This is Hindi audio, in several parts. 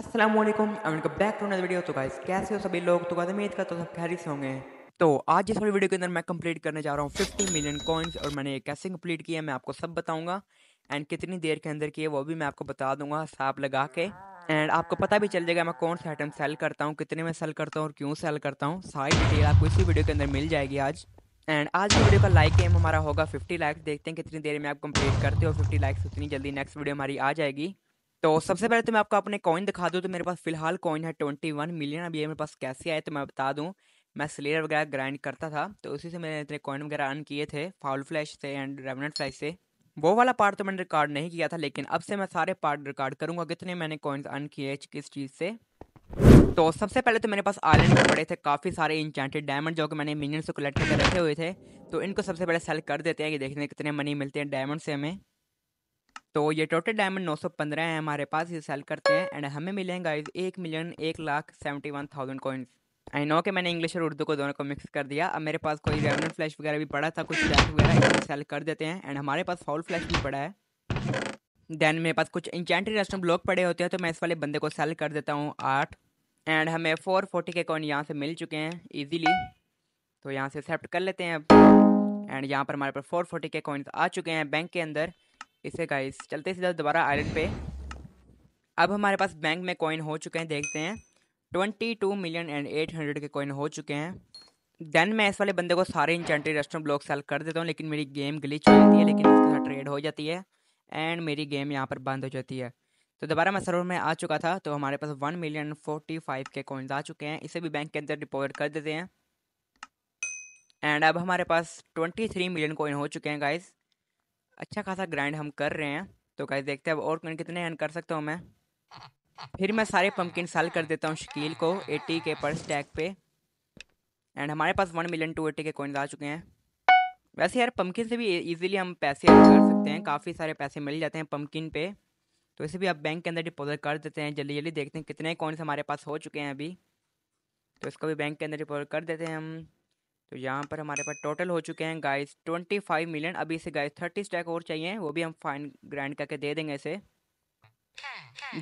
असलम बैक टू वीडियो तो गाइस कैसे हो सभी लोग तो गाइस उम्मीद करता तो सब खैरी से होंगे तो आज इस वाली वीडियो के अंदर मैं कंप्लीट करने जा रहा हूँ 50 मिलियन कॉइन्स और मैंने ये कैसे कंप्लीट किया मैं आपको सब बताऊंगा एंड कितनी देर के अंदर किए वो भी मैं आपको बता दूंगा साफ लगा के एंड आपको पता भी चल जाएगा मैं कौन सा आइटम सेल करता हूँ कितने में सेल करता हूँ और क्यों सेल करता हूँ सारी डिटेल आपको इसी वीडियो के अंदर मिल जाएगी आज एंड आज की वीडियो का लाइक एम हमारा होगा 50 लाइक्स देखते हैं कितनी देर में आप कंप्लीट करते हो 50 लाइक्स उतनी जल्दी नेक्स्ट वीडियो हमारी आ जाएगी तो सबसे पहले तो मैं आपको अपने कॉइन दिखा दूँ तो मेरे पास फिलहाल कॉइन है ट्वेंटी वन मिलियन अभी ये मेरे पास कैसे आए तो मैं बता दूँ मैं स्लेयर वगैरह ग्राइंड करता था तो उसी से मैंने इतने कॉइन वगैरह अर्न किए थे फाउल फ्लैश से एंड रेवनेंट फ्लैश से वो वाला पार्ट तो मैंने रिकॉर्ड नहीं किया था लेकिन अब से मैं सारे पार्ट रिकॉर्ड करूँगा कितने मैंने कॉइन्स अर्न किए किस चीज़ से तो सबसे पहले तो मेरे पास आइलैंड में पड़े थे काफ़ी सारे इंचांटेड डायमंड जो कि मैंने मिनियन से कलेक्ट कर रखे हुए थे तो इनको सबसे पहले सेल कर देते हैं कि देखने कितने मनी मिलते हैं डायमंड से हमें तो ये टोटल डायमंड 915 है हमारे पास ये सेल करते हैं एंड हमें मिलेंगे गाइज एक मिलियन एक lakh seventy one thousand coins I know कि मैंने इंग्लिश और उर्दू को दोनों को मिक्स कर दिया अब मेरे पास कोई रेवनेंट फ्लैश वगैरह भी पड़ा था कुछ फ्लैश वगैरह सेल कर देते हैं एंड हमारे पास हॉल फ्लैश भी पड़ा है देन मेरे पास कुछ इंचेंट्री रेस्टोर ब्लॉक पड़े होते हैं तो मैं इस वाले बंदे को सेल कर देता हूँ आठ एंड हमें फोर फोर्टी के कॉइन यहाँ से मिल चुके हैं ईजीली तो यहाँ से एक्सेप्ट कर लेते हैं अब एंड यहाँ पर हमारे पास फोर फोर्टी के कॉइन्स आ चुके हैं बैंक के अंदर इसे गाइस चलते सीधा दोबारा आयरन पे अब हमारे पास बैंक में कॉइन हो चुके हैं देखते हैं twenty two million and eight hundred K coin हो चुके हैं देन मैं इस वाले बंदे को सारे इंचेंट्री रेस्टोर ब्लॉक सेल कर देता हूँ लेकिन मेरी गेम ग्लिच हो जाती है लेकिन उसके साथ ट्रेड हो जाती है एंड मेरी गेम यहाँ पर बंद हो जाती है तो दोबारा मैं सर्वर में आ चुका था तो हमारे पास one million forty five K coins आ चुके हैं इसे भी बैंक के अंदर डिपॉजिट कर देते हैं एंड अब हमारे पास ट्वेंटी थ्री मिलियन कॉइन हो चुके हैं गाइज अच्छा खासा ग्राइंड हम कर रहे हैं तो गाइस देखते हैं अब और कितने अर्न कर सकता हूँ मैं फिर मैं सारे पम्पकिन सेल कर देता हूँ शकील को एटी के पर स्टैक पे एंड हमारे पास one million two eighty K coins आ चुके हैं वैसे यार पम्पकिन से भी इजीली e-, हम पैसे कर सकते हैं काफ़ी सारे पैसे मिल जाते हैं पम्पकिन पे तो इसे भी आप बैंक के अंदर डिपॉजिट कर देते हैं जल्दी जल्दी देखते हैं कितने कॉइन्स हमारे पास हो चुके हैं अभी तो इसको भी बैंक के अंदर डिपोजिट कर देते हैं हम तो यहाँ पर हमारे पास टोटल हो चुके हैं गाइस ट्वेंटी फाइव मिलियन अभी इसे गाइस थर्टी स्टैक और चाहिए वो भी हम फाइन ग्रैंड करके दे देंगे इसे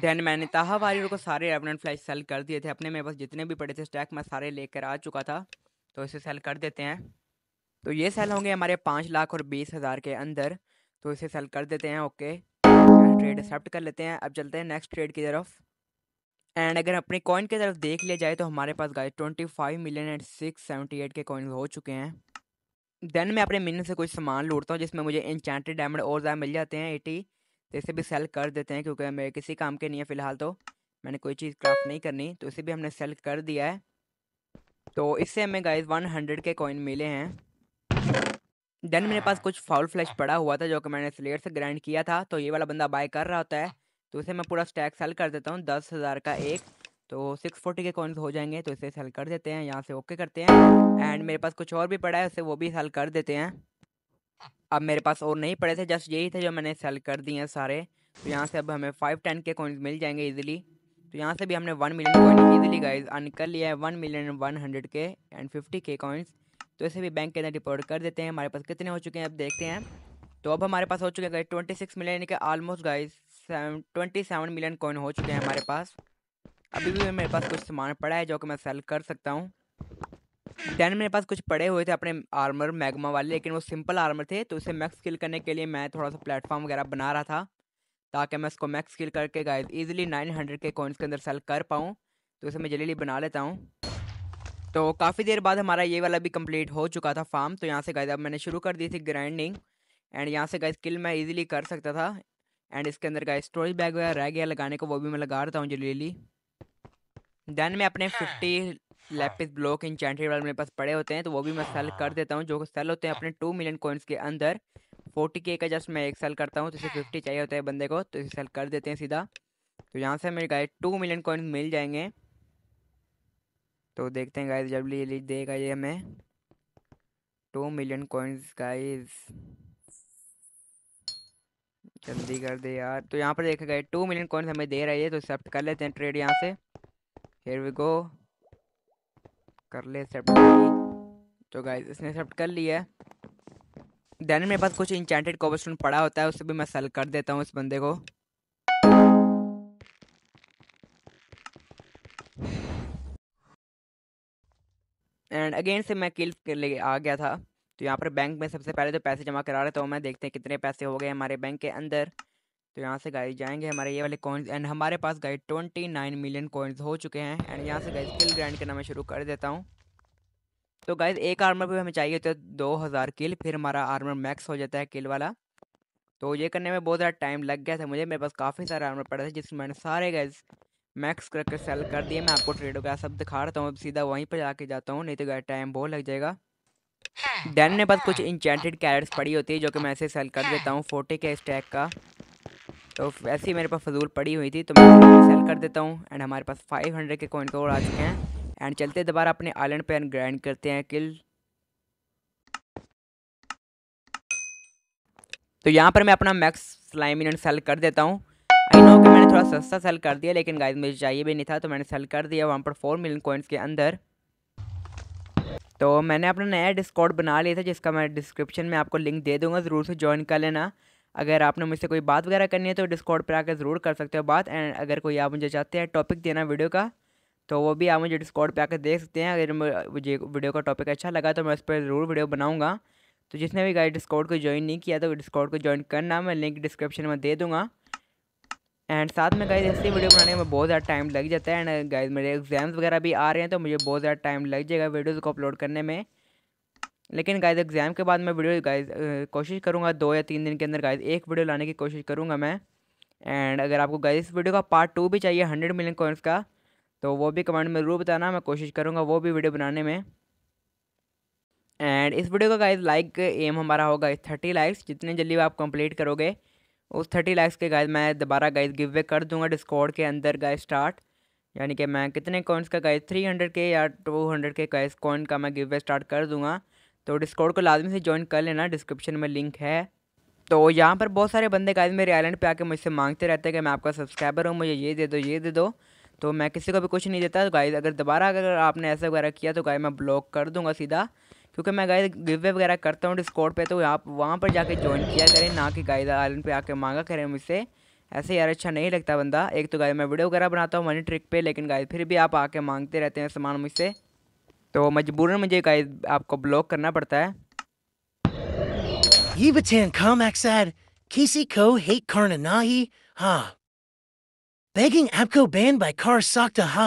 देन मैंने ताहा वारियर को सारे रेवनेंट फ्लैश सेल कर दिए थे अपने मेरे पास जितने भी पड़े थे स्टैक मैं सारे लेकर आ चुका था तो इसे सेल कर देते हैं तो ये सेल होंगे हमारे पाँच लाख और बीस हज़ार के अंदर तो इसे सेल कर देते हैं ओके ट्रेड एक्सेप्ट कर लेते हैं अब चलते हैं नेक्स्ट ट्रेड की तरफ एंड अगर अपने कॉइन की तरफ देख लिया जाए तो हमारे पास guys twenty five million and six seventy eight K coin हो चुके हैं देन मैं अपने मिनट से कुछ सामान लूटता हूँ जिसमें मुझे इंचांटेड डायमंड और ज़्यादा मिल जाते हैं एटी तो इसे भी सेल कर देते हैं क्योंकि मेरे किसी काम के नहीं है फ़िलहाल तो मैंने कोई चीज़ क्राफ्ट नहीं करनी तो इसे भी हमने सेल कर दिया है तो इससे हमें guys one hundred K coin मिले हैं देन मेरे पास कुछ फाउल फ्लैश पड़ा हुआ था जो कि मैंने स्लेट से ग्राइंड किया था तो ये वाला बंदा बाय कर रहा होता है तो इसे मैं पूरा स्टैक सेल कर देता हूँ दस हज़ार का एक तो सिक्स फोर्टी के कॉइन्स हो जाएंगे तो इसे सेल कर देते हैं यहाँ से ओके करते हैं एंड मेरे पास कुछ और भी पड़ा है उसे वो भी सेल कर देते हैं अब मेरे पास और नहीं पड़े थे जस्ट यही थे जो मैंने सेल कर दिए हैं सारे तो यहाँ से अब हमें फाइव टेन के कॉइन्स मिल जाएंगे ईजिली तो यहाँ से भी हमने one million coin easily guys earn कर लिया है one million one hundred K and fifty K coins तो इसे भी बैंक के अंदर डिपोजिट कर देते हैं हमारे पास कितने हो चुके हैं अब देखते हैं तो अब हमारे पास हो चुके हैं गाइज ट्वेंटी सिक्स मिलियन के almost guys seven twenty seven million coin हो चुके हैं हमारे पास अभी भी मेरे पास कुछ सामान पड़ा है जो कि मैं सेल कर सकता हूँ देन मेरे पास कुछ पड़े हुए थे अपने आर्मर मैगमा वाले लेकिन वो सिंपल आर्मर थे तो उसे मैक्स किल करने के लिए मैं थोड़ा सा प्लेटफॉर्म वगैरह बना रहा था ताकि मैं उसको मैक्स किल करके गाइस इजीली 900 के कॉइन्स के अंदर सेल कर पाऊँ तो उसे मैं जल्दी बना लेता हूँ तो काफ़ी देर बाद हमारा ये वाला भी कम्प्लीट हो चुका था फार्म तो यहाँ से गाइज अब मैंने शुरू कर दी थी ग्राइंडिंग एंड यहाँ से गाइज किल मैं ईजिली कर सकता था एंड इसके अंदर का स्टोरेज बैग वगैरह रह गया लगाने को वो भी मैं लगा रहा हूँ ली देन मैं अपने फिफ्टी लैपिस ब्लॉक इंचेंटेड वाले मेरे पास पड़े होते हैं तो वो भी मैं सेल कर देता हूँ जो सेल होते हैं अपने टू मिलियन कॉइन्स के अंदर फोर्टी के का जस्ट मैं एक सेल करता हूँ तो इसे फिफ्टी चाहिए होता है बंदे को तो इसे सेल कर देते हैं सीधा तो यहाँ से मेरे गाय टू मिलियन कॉइन्स मिल जाएंगे तो देखते हैं गाइस जब ये देगा ये हमें टू मिलियन कॉइन्स गाइज जल्दी कर दे यार तो यहाँ पर देखा गया टू मिलियन कॉइन्स हमें दे रही है तो एक्सेप्ट कर लेते हैं ट्रेड यहाँ से हेयर वी गो कर ले एक्सेप्ट तो गाइस इसने एक्सेप्ट कर लिया है देन मेरे पास कुछ इंचेंटेड कोबलस्टोन पड़ा होता है उससे भी मैं सेल कर देता हूँ इस बंदे को एंड अगेन से मैं किल लिए आ गया था तो यहाँ पर बैंक में सबसे पहले तो पैसे जमा करा रहे तो हमें देखते हैं कितने पैसे हो गए हमारे बैंक के अंदर तो यहाँ से गाइड जाएंगे हमारे ये वाले कॉइन्स एंड हमारे पास guys twenty nine million coins हो चुके हैं एंड यहाँ से गाइस किल ग्रैंड करना मैं शुरू कर देता हूँ तो गाइज एक आर्मर पर हमें चाहिए तो दो हज़ार किल फिर हमारा आर्मर मैक्स हो जाता है किल वाला तो ये करने में बहुत ज़्यादा टाइम लग गया था मुझे मेरे पास काफ़ी सारे आर्मर पड़े थे जिसमें मैंने सारे गाइज मैक्स करके सेल कर दिए मैं आपको ट्रेड वगैरह सब दिखा रहा हूँ सीधा वहीं पर जाके जाता हूँ नहीं तो गाइड टाइम बहुत लग जाएगा देन मेरे पास कुछ इंचेंटेड कैरेट्स पड़ी होती है जो कि मैं ऐसे सेल कर देता हूँ फोर्टी के स्टैक का तो वैसे ही मेरे पास फजूल पड़ी हुई थी तो मैं सेल कर देता हूँ एंड हमारे पास फाइव हंड्रेड के कोइन को आ चुके हैं एंड चलते दोबारा अपने आइलैंड पे ग्राइंड करते हैं किल तो यहाँ पर मैं अपना मैक्स स्लाइम सेल कर देता हूँ आई नो कि मैंने थोड़ा सस्ता सेल कर दिया लेकिन गाइस मुझे चाहिए भी नहीं था तो मैंने सेल कर दिया वहाँ पर फोर मिलियन कोइंस के अंदर तो मैंने अपना नया डिस्कॉर्ड बना लिया था जिसका मैं डिस्क्रिप्शन में आपको लिंक दे दूँगा ज़रूर से ज्वाइन कर लेना अगर आपने मुझसे कोई बात वगैरह करनी है तो डिस्कॉर्ड पर आकर ज़रूर कर सकते हो बात एंड अगर कोई आप मुझे चाहते हैं टॉपिक देना वीडियो का तो वो भी आप मुझे डिस्कॉर्ड पर आकर देख सकते हैं अगर मुझे वीडियो का टॉपिक अच्छा लगा तो मैं उस पर ज़रूर वीडियो बनाऊँगा तो जिसने भी गाइड डिस्कॉर्ड को ज्वाइन नहीं किया तो डिस्कॉर्ड को ज्वाइन करना मैं लिंक डिस्क्रिप्शन में दे दूँगा एंड साथ में गाइज ऐसी वीडियो बनाने में बहुत ज़्यादा टाइम लग जाता है एंड गाइज मेरे एग्जाम्स वगैरह भी आ रहे हैं तो मुझे बहुत ज़्यादा टाइम लग जाएगा वीडियोज़ को अपलोड करने में लेकिन गाइज एग्ज़ाम के बाद मैं वीडियो गाइज कोशिश करूँगा दो या तीन दिन के अंदर गाइज एक वीडियो लाने की कोशिश करूँगा मैं एंड अगर आपको गाइज इस वीडियो का पार्ट टू भी चाहिए हंड्रेड मिलियन कॉइन्स का तो वो भी कमेंट में ज़रूर बताना मैं कोशिश करूँगा वो भी वीडियो बनाने में एंड इस वीडियो का गाइज लाइक एम हमारा होगा थर्टी लाइक्स जितने जल्दी आप कंप्लीट करोगे उस थर्टी लैक्स के गाइज मैं दोबारा गाइज गिव वे कर दूंगा डिस्कॉर्ड के अंदर गाइज स्टार्ट यानी कि मैं कितने कॉइन्स का गाइज थ्री हंड्रेड के या two hundred K guys coin का मैं गिव वे स्टार्ट कर दूंगा तो डिस्कॉर्ड को लाजमी से ज्वाइन कर लेना डिस्क्रिप्शन में लिंक है तो यहाँ पर बहुत सारे बंदे गाइज मेरे आइलैंड पर आकर मुझसे मांगते रहते हैं कि मैं आपका सब्सक्राइबर हूँ मुझे ये दे दो ये दे दो तो मैं किसी को भी कुछ नहीं देता तो गाइज अगर दोबारा अगर आपने ऐसा वगैरह किया तो गाइज मैं ब्लॉक कर दूँगा सीधा क्योंकि मैं गाइज गिवे वगैरह करता हूँ डिस्कॉर्ड पे तो आप वहाँ पर जाके ज्वाइन किया करें ना कि गाइज आइलैंड पे आके मांगा करें मुझसे ऐसे यार अच्छा नहीं लगता बंदा एक तो गाय मैं वीडियो वगैरह बनाता हूँ मनी ट्रिक पे लेकिन गाय फिर भी आप आके मांगते रहते हैं सामान मुझसे तो मजबूरन मुझे गाय आपको ब्लॉक करना पड़ता है ये बचैन काम एक्सैड किसी को हेट करना नहीं हाँ Begging Abco banned by car Sakta ha.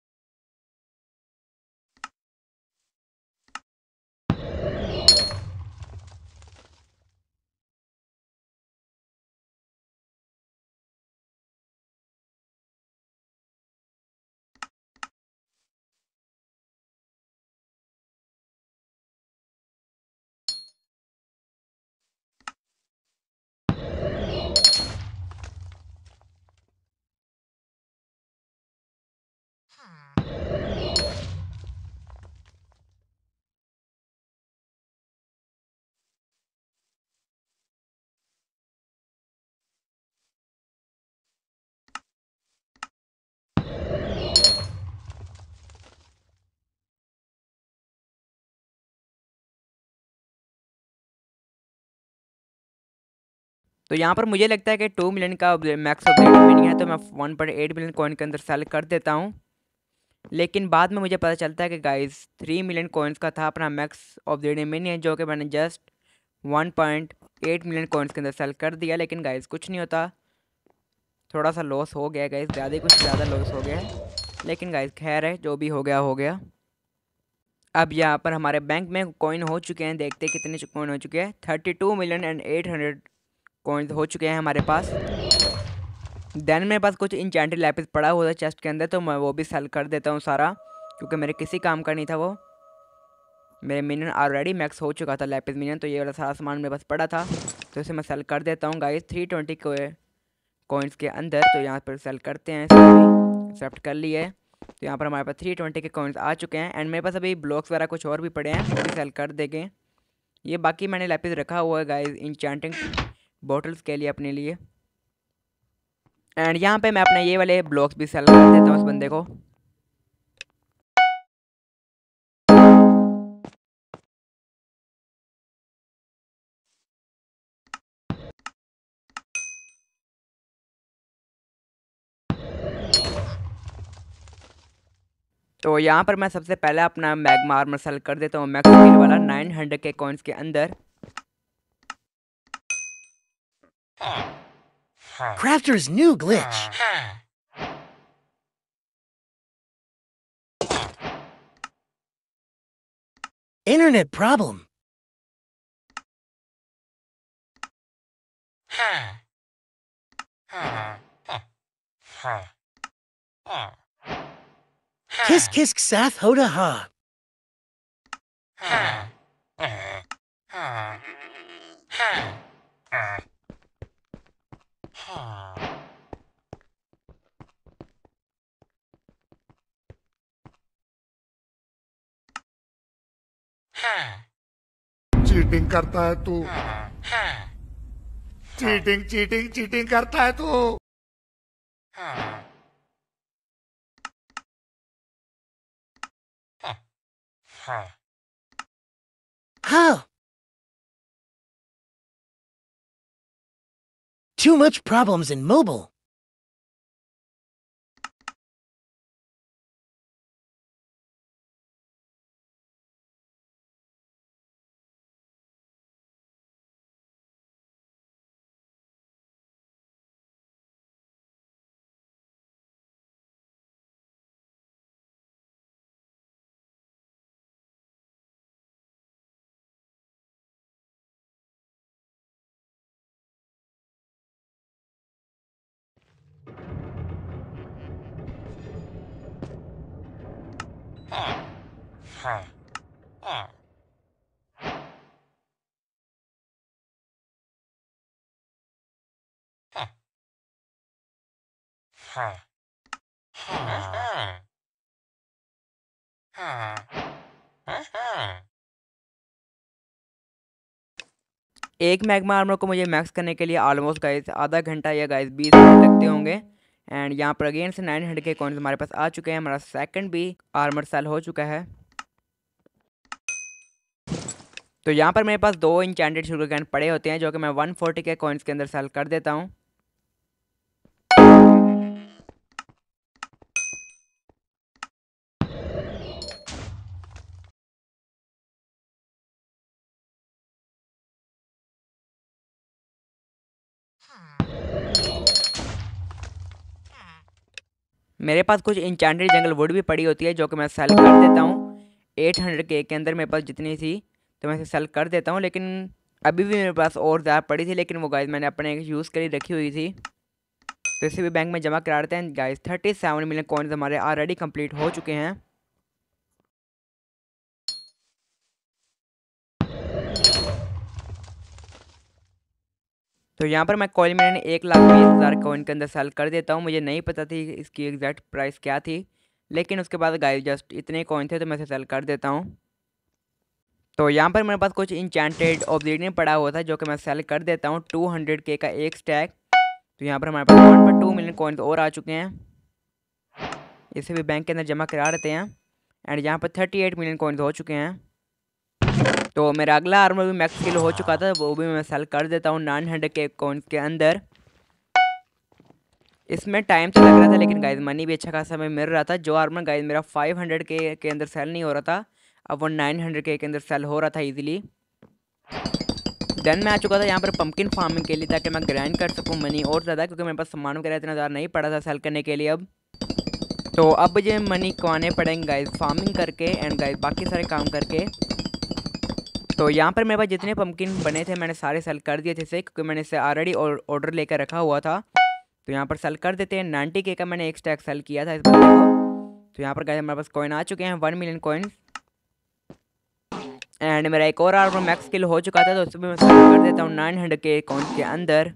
तो यहाँ पर मुझे लगता है कि टू मिलियन का मैक्स ऑपरेट मिनिंग है तो मैं one point eight million coin के अंदर सेल कर देता हूँ लेकिन बाद में मुझे पता चलता है कि गाइस थ्री मिलियन कॉइन्स का था अपना मैक्स ऑफ द है जो कि मैंने just one point eight million coins के अंदर सेल कर दिया लेकिन गाइज कुछ नहीं होता थोड़ा सा लॉस हो गया गाइज़ ज़्यादा कुछ ज़्यादा लॉस हो गया है लेकिन गाइज खैर है जो भी हो गया हो गया अब यहाँ पर हमारे बैंक में कॉइन हो चुके हैं देखते कितने कॉइन हो चुके हैं thirty two million and eight hundred coins तो हो चुके हैं हमारे पास देन मेरे पास कुछ इंचेंटेड लैपिस पड़ा हुआ था चेस्ट के अंदर तो मैं वो भी सेल कर देता हूँ सारा क्योंकि मेरे किसी काम का नहीं था वो मेरे मिनियन ऑलरेडी मैक्स हो चुका था लैपिस मिनियन तो ये वाला सारा सामान मेरे पास पड़ा था तो इसे मैं सेल कर देता हूँ गाइस थ्री ट्वेंटी कोइंस के अंदर तो यहाँ पर सेल करते हैं एक्सेप्ट कर लिए तो यहाँ पर हमारे पास थ्री ट्वेंटी के कोइंस आ चुके हैं एंड मेरे पास अभी ब्लॉक्स वगैरह कुछ और भी पड़े हैं वो भी सेल कर देंगे ये बाकी मैंने लैपिस रखा हुआ है गाइज इंचेंटिंग बॉटल्स के लिए अपने लिए एंड यहाँ पे मैं अपने ये वाले ब्लॉक्स भी सेल कर देता हूँ उस बंदे को तो यहाँ पर मैं सबसे पहले अपना मैगमा आर्मर कर देता हूँ मैक्स वाला 900 के कॉइन्स के अंदर Crafter's new glitch. Internet problem. Kiss kiss sath hoda ha. Ha. Cheating करता है तू चीटिंग चीटिंग चीटिंग करता है तू Too much problems in mobile. एक मैग्मा आर्मर को मुझे मैक्स करने के लिए ऑलमोस्ट गाइस आधा घंटा या गाइस बीस मिनट लगते होंगे एंड यहाँ पर अगेन से नाइन हंड्रेड के कॉइन्स हमारे पास आ चुके हैं हमारा सेकंड भी आर्मर सेल हो चुका है तो यहाँ पर मेरे पास दो इंचेंटेड शुगर कैन पड़े होते हैं जो कि मैं 140 के कॉइन्स के अंदर सेल कर देता हूँ मेरे पास कुछ इंचांटेड जंगल वुड भी पड़ी होती है जो कि मैं सेल कर देता हूँ एट हंड्रेड के के अंदर मेरे पास जितनी थी तो मैं इसे सेल कर देता हूँ लेकिन अभी भी मेरे पास और ज़्यादा पड़ी थी लेकिन वो गाइस मैंने अपने यूज़ करी रखी हुई थी तो इसे भी बैंक में जमा करा देते हैं guys thirty seven million coins हमारे ऑलरेडी कम्प्लीट हो चुके हैं तो यहाँ पर मैं कॉइन मैंने एक लाख बीस हज़ार कॉइन के अंदर सेल कर देता हूँ मुझे नहीं पता थी इसकी एग्जैक्ट प्राइस क्या थी लेकिन उसके बाद गाय जस्ट इतने कॉइन थे तो मैं इसे सेल कर देता हूँ तो यहाँ पर मेरे पास कुछ इंचेंटेड ओब्लिडियन पड़ा हुआ था जो कि मैं सेल कर देता हूँ टू हंड्रेड के का एक स्टैक तो यहाँ पर हमारे पास अकाउंट पर टू मिलियन कॉइन्स और आ चुके हैं इसे भी बैंक के अंदर जमा करा देते हैं एंड यहाँ पर थर्टी एट मिलियन कॉइन्स हो चुके हैं तो मेरा अगला आर्मर भी मैक्स किल हो चुका था वो भी मैं सेल कर देता हूँ नाइन हंड्रेड के अकाउंट के अंदर इसमें टाइम तो लग रहा था लेकिन गाइज मनी भी अच्छा खासा हमें मिल रहा था जो आर्मर गाइज मेरा फाइव हंड्रेड के के अंदर सेल नहीं हो रहा था अब वो नाइन हंड्रेड के अंदर सेल हो रहा था ईजिली देन मैं आ चुका था यहाँ पर पम्पकिन फार्मिंग के लिए ताकि मैं ग्राइंड कर सकूँ मनी और ज़्यादा क्योंकि मेरे पास सामान वगैरह इतना ज़्यादा नहीं पड़ा था सेल करने के लिए अब तो अब मुझे मनी कमाने पड़ेंगे गाइस फार्मिंग करके एंड गाइस बाकी सारे काम करके तो यहाँ पर मेरे पास जितने पम्पकिन बने थे मैंने सारे सेल कर दिए थे से क्योंकि मैंने इसे ऑलरेडी ऑर्डर लेकर रखा हुआ था तो यहाँ पर सेल कर देते हैं नाइन्टी के का मैंने एक स्टैक सेल किया था इस बार तो यहाँ पर गए मेरे पास कॉइन आ चुके हैं वन मिलियन कॉइन एंड मेरा एक और आर्मर मैक्स किल हो चुका था तो उसमें मैं कर देता हूँ नाइन हंड्रेड के अकाउंट के अंदर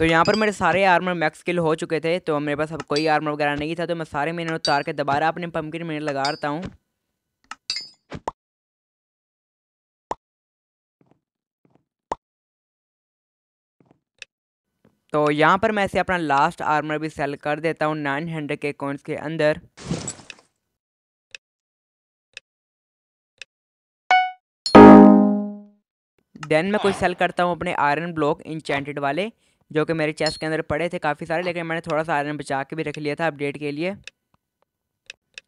तो यहाँ पर मेरे सारे आर्मर मैक्स किल हो चुके थे तो मेरे पास अब कोई आर्मर वगैरह नहीं था तो मैं सारे मिनट उतार के दोबारा अपने पंपकिन मिनट लगा रहा हूँ तो यहाँ पर मैं ऐसे अपना लास्ट आर्मर भी सेल कर देता हूँ नाइन हंड्रेड के कॉइन्स के अंदर देन मैं कुछ सेल करता हूँ अपने आयरन ब्लॉक इंचेंटेड वाले जो कि मेरे चेस्ट के अंदर पड़े थे काफ़ी सारे लेकिन मैंने थोड़ा सा आयरन बचा के भी रख लिया था अपडेट के लिए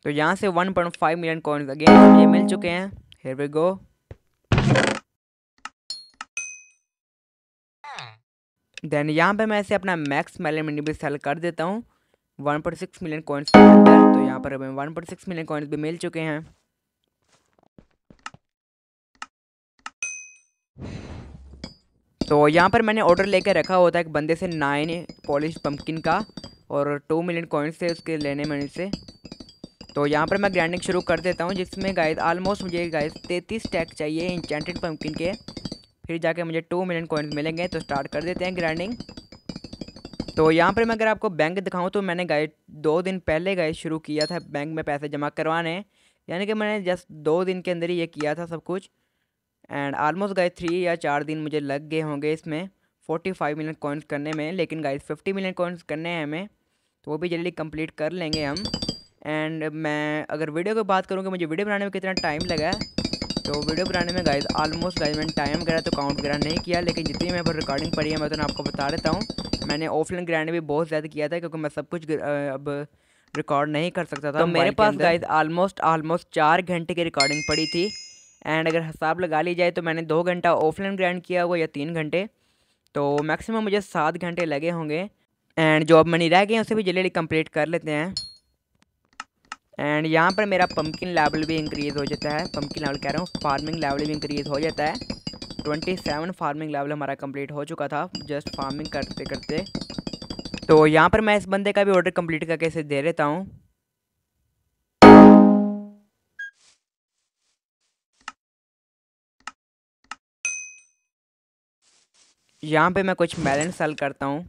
तो यहाँ से 1.5 मिलियन कॉइन्स अगेन ये मिल चुके हैं हेयर वी गो देन यहाँ पे मैं इसे अपना मैक्स मैलियन मंडी भी सेल कर देता हूँ 1.6 मिलियन कॉइन्स तो यहाँ पर हमें 1.6 मिलियन कॉइन्स भी मिल चुके हैं तो यहाँ पर मैंने ऑर्डर लेकर रखा होता है एक बंदे से नाइन पॉलिश पम्पकिन का और टू मिलियन कॉइन्स थे उसके लेने मैंने से तो यहाँ पर मैं ग्राइंडिंग शुरू कर देता हूँ जिसमें गाइस आलमोस्ट मुझे गाइस तैंतीस टैक चाहिए इंचेंटेड पम्पकिन के फिर जाके मुझे टू मिलियन कॉइन्स मिलेंगे तो स्टार्ट कर देते हैं ग्राइंडिंग तो यहाँ पर मैं अगर आपको बैंक दिखाऊँ तो मैंने गाय दो दिन पहले गाय शुरू किया था बैंक में पैसे जमा करवाने यानी कि मैंने जस्ट दो दिन के अंदर ही ये किया था सब कुछ एंड आलमोस्ट गाइस थ्री या चार दिन मुझे लग गए होंगे इसमें फोर्टी फाइव मिलियन कॉइन्स करने में लेकिन गाइस फिफ्टी मिलियन कॉइन्स करने हैं हमें तो वो भी जल्दी कंप्लीट कर लेंगे हम एंड मैं अगर वीडियो की बात करूँ कि मुझे वीडियो बनाने में कितना टाइम लगा तो वीडियो बनाने में गाइस आलमोस्ट गाइस मैंने टाइम वगैरह तो काउंट वगैरह नहीं किया लेकिन जितनी मैं पर रिकॉर्डिंग पड़ी है मैं तो आपको बता देता हूँ मैंने ऑफलाइन ग्राइंड भी बहुत ज़्यादा किया था क्योंकि मैं सब कुछ अब रिकॉर्ड नहीं कर सकता था तो मेरे पास गाइज आलमोस्ट आलमोस्ट चार घंटे की रिकॉर्डिंग पड़ी थी एंड अगर हिसाब लगा ली जाए तो मैंने दो घंटा ऑफलाइन ग्रैंड किया हुआ या तीन घंटे तो मैक्सिमम मुझे सात घंटे लगे होंगे एंड जो अब मनी रह गए हैं उसे भी जल्दी कंप्लीट कर लेते हैं एंड यहाँ पर मेरा पम्पकिन लेवल भी इंक्रीज़ हो जाता है पम्पकिन लेवल कह रहा हूँ फार्मिंग लेवल भी इंक्रीज़ हो जाता है ट्वेंटी सेवन फार्मिंग लेवल हमारा कंप्लीट हो चुका था जस्ट फार्मिंग करते करते तो यहाँ पर मैं इस बंदे का भी ऑर्डर कम्प्लीट करके इसे दे देता हूँ यहाँ पे मैं कुछ मेलन सेल करता हूँ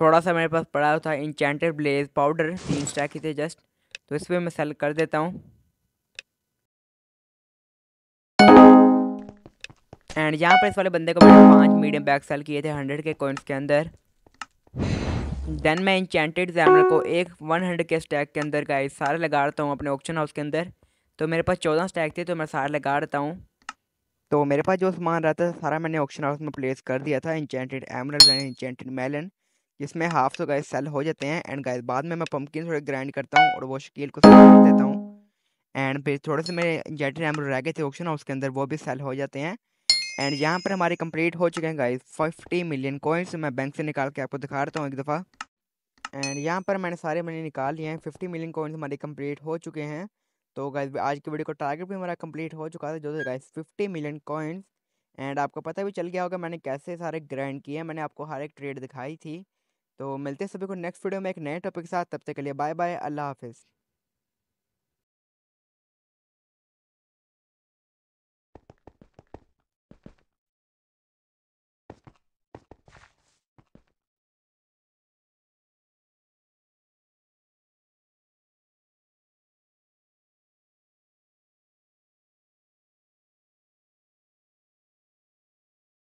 थोड़ा सा मेरे पास पड़ा था इंचेंटेड ब्लेज पाउडर तीन स्टैक ही थे जस्ट तो इस पर मैं सेल कर देता हूँ एंड यहाँ पर इस वाले बंदे को मैंने पांच मीडियम बैग सेल किए थे हंड्रेड के कोइंस के अंदर देन मैं इंचेंटेड जैमर को एक वन हंड्रेड के स्टैक के अंदर का सारे लगा हूँ अपने ऑक्शन हाउस के अंदर तो मेरे पास चौदह स्टैक थे तो मैं सारे लगा देता हूँ तो मेरे पास जो सामान रहता था सारा मैंने ऑक्शन हाउस में प्लेस कर दिया था enchanted emerald and enchanted melon जिसमें हाफ तो गाइस सेल हो जाते हैं एंड गाइस बाद में मैं पम्पकिन थोड़े ग्राइंड करता हूँ और वो शकील को कर देता हूँ एंड फिर थोड़े से मेरे इंचेंटेड एमरल रह गए थे ऑक्शन हाउस के अंदर वो भी सेल हो जाते हैं एंड यहाँ पर हमारे कंप्लीट हो चुके हैं गाइज फिफ्टी मिलियन कोइंस मैं बैंक से निकाल के आपको दिखा देता हूँ एक दफ़ा एंड यहाँ पर मैंने सारे मनी निकाल लिए हैं फिफ्टी मिलियन कोइंस हमारे कंप्लीट हो चुके हैं तो गाइज आज की वीडियो का टारगेट भी हमारा कंप्लीट हो चुका था जो था guys fifty million coins and आपको पता भी चल गया होगा मैंने कैसे सारे ग्रैंड किए मैंने आपको हर एक ट्रेड दिखाई थी तो मिलते सभी को नेक्स्ट वीडियो में एक नए टॉपिक के साथ तब तक के लिए बाय बाय अल्लाह हाफिज़